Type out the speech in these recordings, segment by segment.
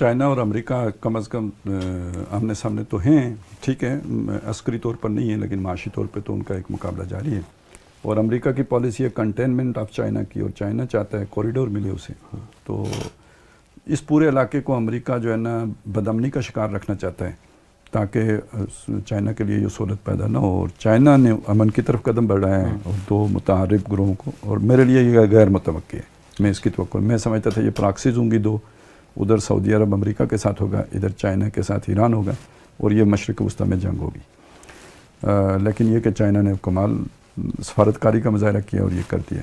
China और America कम अज़ कम आमने सामने तो हैं ठीक है अस्करी तौर पर नहीं है लेकिन माशी तौर पर तो उनका एक मुकाबला जारी है और अमेरिका की पॉलिसी है कंटेनमेंट ऑफ चाइना की और चाइना चाहता है कॉरिडोर मिले उसे हाँ, तो इस पूरे इलाके को अमेरिका जो है ना बदमनी का शिकार रखना चाहता है ताकि चाइना के लिए ये सहूलत पैदा ना हो और चाइना ने अमन की तरफ कदम बढ़ाया है हाँ। और दो मुतारफ ग्रोहों को और मेरे लिए यह गैर मुतवक़ है मैं इसकी तो मैं समझता था ये प्राक्सीज होंगी दो उधर सऊदी अरब अमेरिका के साथ होगा इधर चाइना के साथ ईरान होगा और ये मशरक़ वस्ती में जंग होगी लेकिन ये कि चाइना ने कमाल सफारतकारी का मुजाहरा किया और ये कर दिया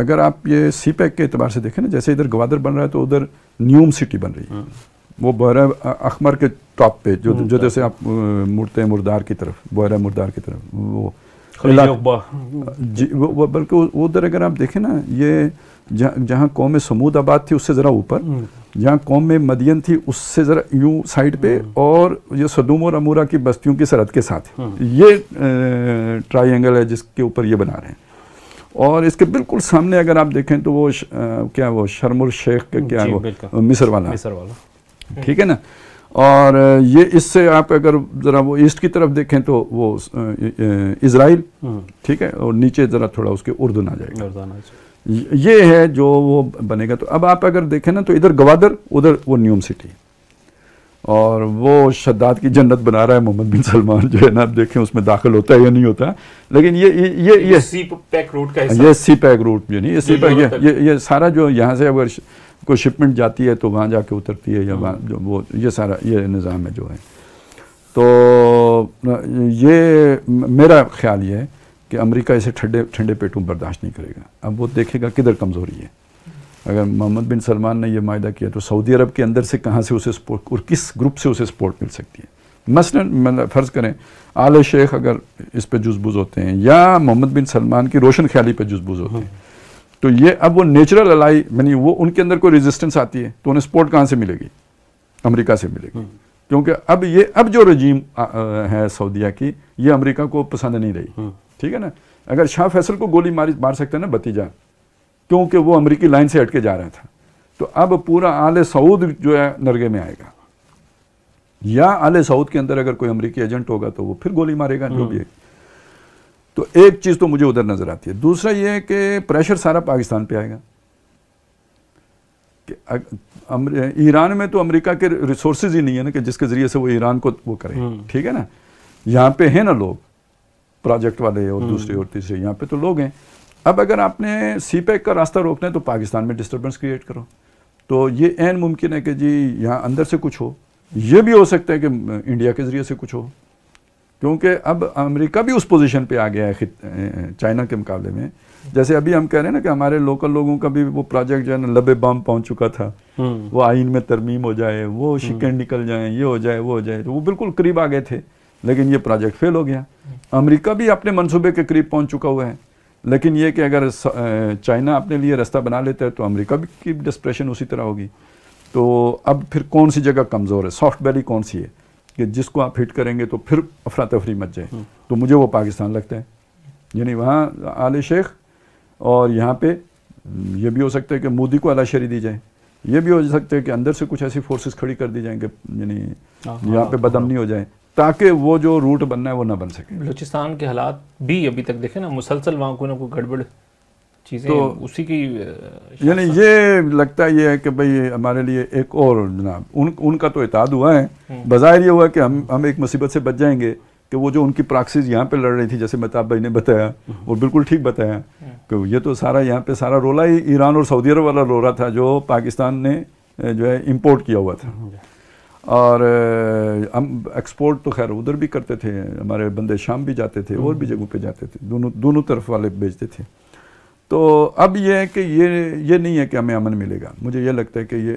अगर आप ये सी पैक e के अतबार से देखें ना जैसे इधर गवादर बन रहा है तो उधर न्यूम सिटी बन रही है हाँ। वो बहरा अखमर के टॉप पे जो जो जैसे आप मुड़ते हैं मुर्दार की तरफ बहरा मुर्दार की तरफ वो जी वो, वो बल्कि उधर अगर आप देखें ना ये जहाँ जहाँ कौम समूद आबाद थी उससे ज़रा ऊपर हम्म। जहाँ कौम में मदियन थी उससे ज़रा यूँ साइड पे हम्म। और ये सदूम और अमूरा की बस्तियों की सरहद के साथ हम्म। ये ट्राइंगल है जिसके ऊपर ये बना रहे हैं और इसके बिल्कुल सामने अगर आप देखें तो वो श, आ, क्या वो शर्मुल शेख क्या वो मिसर वाला मिसर वाला ठीक है ना और ये इससे आप अगर ज़रा वो ईस्ट की तरफ देखें तो वो इसराइल ठीक है और नीचे ज़रा थोड़ा उसके उर्दन आ जाएगा ये है जो वो बनेगा तो अब आप अगर देखें ना तो इधर गवादर उधर वो न्यूम सिटी और वो शद्दाद की जन्नत बना रहा है मोहम्मद बिन सलमान जो है ना आप देखें उसमें दाखिल होता है या नहीं होता लेकिन ये ये ये ये सी पैक रूट का ये सी पैक रूट नहीं ये सी पैक ये, ये ये सारा जो यहाँ से अगर कोई शिपमेंट जाती है तो वहाँ जाके उतरती है या वहाँ हाँ। जो वो ये सारा ये निज़ाम है जो है तो ये मेरा ख्याल ये है कि अमेरिका इसे ठंडे ठंडे पेटों बर्दाश्त नहीं करेगा अब वो देखेगा किधर कमज़ोरी है अगर मोहम्मद बिन सलमान ने यह माहा किया तो सऊदी अरब के अंदर से कहाँ से उसे सपोर्ट और किस ग्रुप से उसे सपोर्ट मिल सकती है मसलन मतलब फ़र्ज़ करें आल शेख अगर इस पर जजबूज होते हैं या मोहम्मद बिन सलमान की रोशन ख्याली पर जुजबूज होते हैं तो ये अब वो नेचुरल अलाई यानी वो उनके अंदर कोई रेजिस्टेंस आती है तो उन्हें सपोर्ट कहाँ से मिलेगी अमेरिका से मिलेगी हम्म। क्योंकि अब ये अब जो रजीम है सऊदिया की ये अमेरिका को पसंद नहीं रही हम्म। ठीक है ना अगर शाह फैसल को गोली मार मार सकता ना भतीजा क्योंकि वो अमरीकी लाइन से हटके जा रहा था तो अब पूरा आले सऊद जो है नरगे में आएगा या आले सऊद के अंदर अगर कोई अमरीकी एजेंट होगा तो वो फिर गोली मारेगा जो भी तो एक चीज़ तो मुझे उधर नज़र आती है दूसरा ये है कि प्रेशर सारा पाकिस्तान पे आएगा कि ईरान में तो अमेरिका के रिसोर्सेज ही नहीं है ना कि जिसके ज़रिए से वो ईरान को वो करें हम्म। ठीक है ना यहाँ पे है ना लोग प्रोजेक्ट वाले और हम्म। दूसरी और तीसरे यहाँ पे तो लोग हैं अब अगर आपने सी पैक e का रास्ता रोकना है तो पाकिस्तान में डिस्टर्बेंस क्रिएट करो तो ये एन मुमकिन है कि जी यहाँ अंदर से कुछ हो ये भी हो सकता है कि इंडिया के ज़रिए से कुछ हो क्योंकि अब अमेरिका भी उस पोजीशन पे आ गया है चाइना के मुकाबले में जैसे अभी हम कह रहे हैं ना कि हमारे लोकल लोगों का भी वो प्रोजेक्ट जो है ना लबे बम पहुंच चुका था हम्म। वो आइन में तरमीम हो जाए वो हम्म। शिकन निकल जाए ये हो जाए वो हो जाए तो वो बिल्कुल करीब आ गए थे लेकिन ये प्रोजेक्ट फेल हो गया अमेरिका भी अपने मंसूबे के करीब पहुंच चुका हुआ है लेकिन ये कि अगर चाइना अपने लिए रास्ता बना लेता है तो अमेरिका भी की डिस्प्रेशन उसी तरह होगी तो अब फिर कौन सी जगह कमज़ोर है सॉफ्ट वैली कौन सी है कि जिसको आप हिट करेंगे तो फिर अफरा तफरी मच जाए हम्म। तो मुझे वो पाकिस्तान लगता है यानी वहाँ आल शेख और यहाँ पे ये भी हो सकता है कि मोदी को अलाशरी दी जाए ये भी हो सकता है कि अंदर से कुछ ऐसी फोर्सेस खड़ी कर दी जाएंगे यानी हाँ, यहाँ पे हाँ, बदमनी हाँ। हो जाए ताकि वो जो रूट बनना है वो ना बन सके बलूचिस्तान के हालात भी अभी तक देखें ना मुसलसल वहाँ कोई ना कोई गड़बड़ चीज़ें तो उसी की यानी ये लगता ये है कि भाई हमारे लिए एक और जनाब उन उनका तो इताद हुआ है हम्म। बाजार ये हुआ कि हम हम एक मुसीबत से बच जाएंगे कि वो जो उनकी प्राक्सीज यहाँ पे लड़ रही थी जैसे मेहताब भाई ने बताया वो हम्म। बिल्कुल ठीक बताया हम्म। कि ये तो सारा यहाँ पे सारा रोला ही ईरान और सऊदी अरब वाला रोला था जो पाकिस्तान ने जो है इम्पोर्ट किया हुआ था और हम एक्सपोर्ट तो खैर उधर भी करते थे हमारे बंदे शाम भी जाते थे और भी हम्म। जगहों पे जाते थे दोनों दोनों तरफ वाले भेजते थे तो अब ये है कि ये ये नहीं है कि हमें अमन मिलेगा मुझे ये लगता है कि ये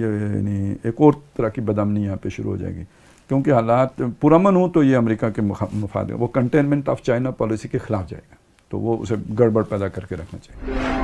ये नहीं एक और तरह की बदमनी यहाँ पे शुरू हो जाएगी क्योंकि हालात पुरमन हो तो ये अमेरिका के मुफाद वो कंटेनमेंट ऑफ चाइना पॉलिसी के ख़िलाफ़ जाएगा तो वो उसे गड़बड़ पैदा करके रखना चाहिए